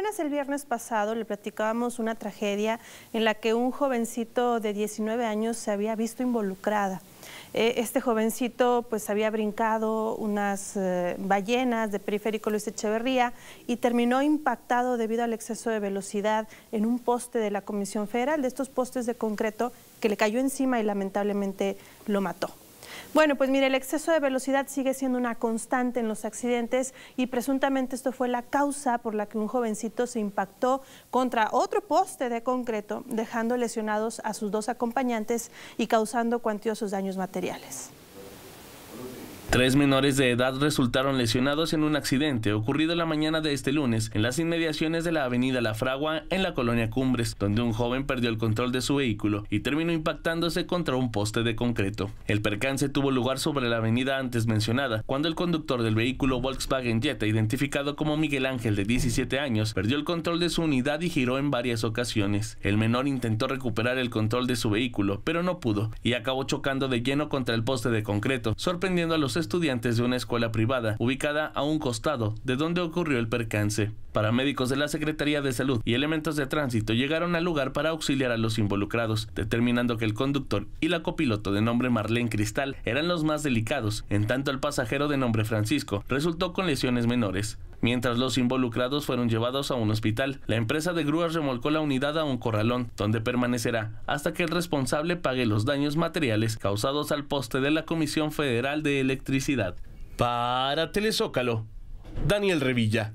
apenas el viernes pasado le platicábamos una tragedia en la que un jovencito de 19 años se había visto involucrada. Eh, este jovencito pues había brincado unas eh, ballenas de periférico Luis Echeverría y terminó impactado debido al exceso de velocidad en un poste de la Comisión Federal, de estos postes de concreto que le cayó encima y lamentablemente lo mató. Bueno, pues mire, el exceso de velocidad sigue siendo una constante en los accidentes y presuntamente esto fue la causa por la que un jovencito se impactó contra otro poste de concreto, dejando lesionados a sus dos acompañantes y causando cuantiosos daños materiales. Tres menores de edad resultaron lesionados en un accidente ocurrido la mañana de este lunes en las inmediaciones de la avenida La Fragua en la colonia Cumbres, donde un joven perdió el control de su vehículo y terminó impactándose contra un poste de concreto. El percance tuvo lugar sobre la avenida antes mencionada, cuando el conductor del vehículo Volkswagen Jetta, identificado como Miguel Ángel de 17 años, perdió el control de su unidad y giró en varias ocasiones. El menor intentó recuperar el control de su vehículo, pero no pudo, y acabó chocando de lleno contra el poste de concreto, sorprendiendo a los estudiantes de una escuela privada ubicada a un costado de donde ocurrió el percance. Paramédicos de la Secretaría de Salud y elementos de tránsito llegaron al lugar para auxiliar a los involucrados, determinando que el conductor y la copiloto de nombre Marlene Cristal eran los más delicados, en tanto el pasajero de nombre Francisco resultó con lesiones menores mientras los involucrados fueron llevados a un hospital. La empresa de grúas remolcó la unidad a un corralón, donde permanecerá hasta que el responsable pague los daños materiales causados al poste de la Comisión Federal de Electricidad. Para Telezócalo, Daniel Revilla.